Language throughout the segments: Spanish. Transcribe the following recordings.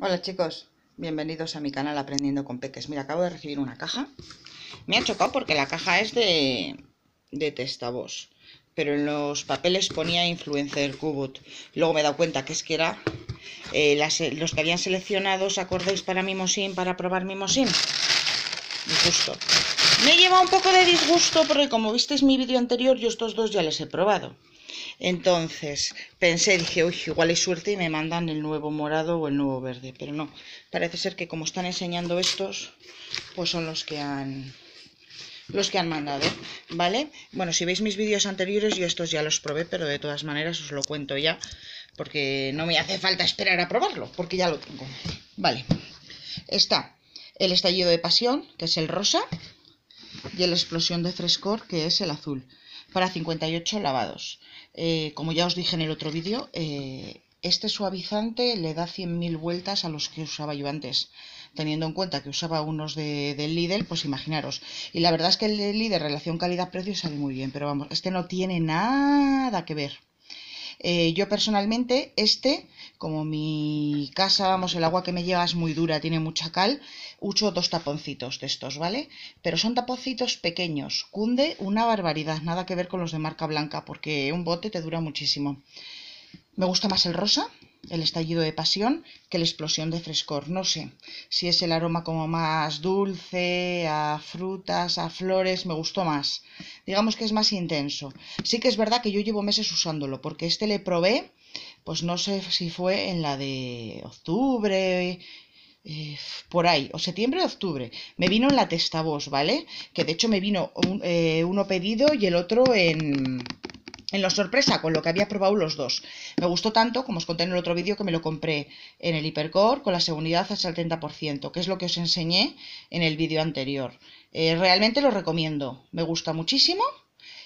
Hola chicos, bienvenidos a mi canal Aprendiendo con Peques. Mira, acabo de recibir una caja. Me ha chocado porque la caja es de, de voz, Pero en los papeles ponía influencer cubot. Luego me he dado cuenta que es que era eh, eh, los que habían seleccionado, ¿os acordáis? Para Mimosín para probar Mimosin. Disgusto. Me lleva un poco de disgusto porque como visteis mi vídeo anterior, yo estos dos ya les he probado. Entonces pensé, dije, uy, igual hay suerte y me mandan el nuevo morado o el nuevo verde. Pero no, parece ser que como están enseñando estos, pues son los que han los que han mandado, ¿vale? Bueno, si veis mis vídeos anteriores, yo estos ya los probé, pero de todas maneras os lo cuento ya, porque no me hace falta esperar a probarlo, porque ya lo tengo. Vale, está el estallido de pasión, que es el rosa, y el explosión de frescor, que es el azul, para 58 lavados. Eh, como ya os dije en el otro vídeo, eh, este suavizante le da 100.000 vueltas a los que usaba yo antes. Teniendo en cuenta que usaba unos de, del Lidl, pues imaginaros. Y la verdad es que el Lidl, relación calidad-precio, sale muy bien. Pero vamos, este no tiene nada que ver. Eh, yo personalmente, este, como mi casa, vamos, el agua que me lleva es muy dura, tiene mucha cal, uso dos taponcitos de estos, ¿vale? Pero son taponcitos pequeños, cunde una barbaridad, nada que ver con los de marca blanca, porque un bote te dura muchísimo. Me gusta más el rosa, el estallido de pasión que la explosión de frescor. No sé si es el aroma como más dulce, a frutas, a flores, me gustó más. Digamos que es más intenso. Sí que es verdad que yo llevo meses usándolo, porque este le probé, pues no sé si fue en la de octubre, eh, por ahí, o septiembre o octubre, me vino en la testa voz, ¿vale? Que de hecho me vino eh, uno pedido y el otro en, en la sorpresa con lo que había probado los dos. Me gustó tanto, como os conté en el otro vídeo, que me lo compré en el hipercore con la seguridad hasta el 30%, que es lo que os enseñé en el vídeo anterior. Eh, realmente lo recomiendo, me gusta muchísimo,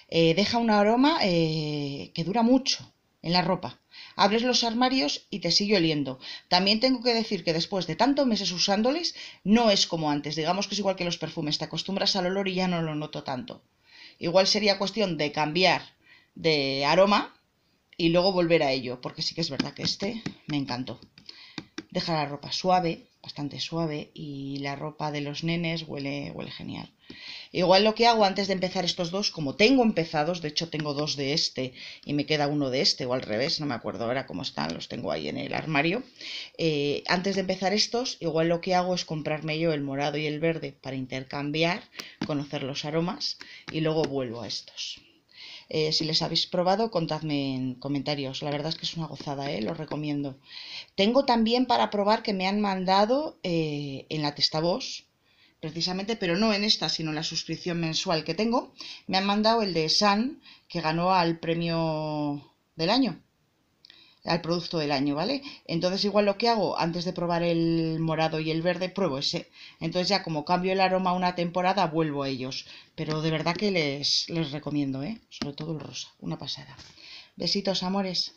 eh, deja un aroma eh, que dura mucho en la ropa. Abres los armarios y te sigue oliendo. También tengo que decir que después de tantos meses usándoles, no es como antes. Digamos que es igual que los perfumes, te acostumbras al olor y ya no lo noto tanto. Igual sería cuestión de cambiar de aroma y luego volver a ello, porque sí que es verdad que este me encantó. Deja la ropa suave, bastante suave, y la ropa de los nenes huele, huele genial. Igual lo que hago antes de empezar estos dos, como tengo empezados, de hecho tengo dos de este y me queda uno de este o al revés, no me acuerdo ahora cómo están, los tengo ahí en el armario. Eh, antes de empezar estos, igual lo que hago es comprarme yo el morado y el verde para intercambiar, conocer los aromas y luego vuelvo a estos. Eh, si les habéis probado, contadme en comentarios. La verdad es que es una gozada, ¿eh? Los recomiendo. Tengo también para probar que me han mandado eh, en la testavoz, precisamente, pero no en esta, sino en la suscripción mensual que tengo, me han mandado el de San, que ganó al premio del año al producto del año, ¿vale? Entonces igual lo que hago, antes de probar el morado y el verde, pruebo ese. Entonces ya como cambio el aroma una temporada, vuelvo a ellos. Pero de verdad que les, les recomiendo, ¿eh? Sobre todo el rosa, una pasada. Besitos, amores.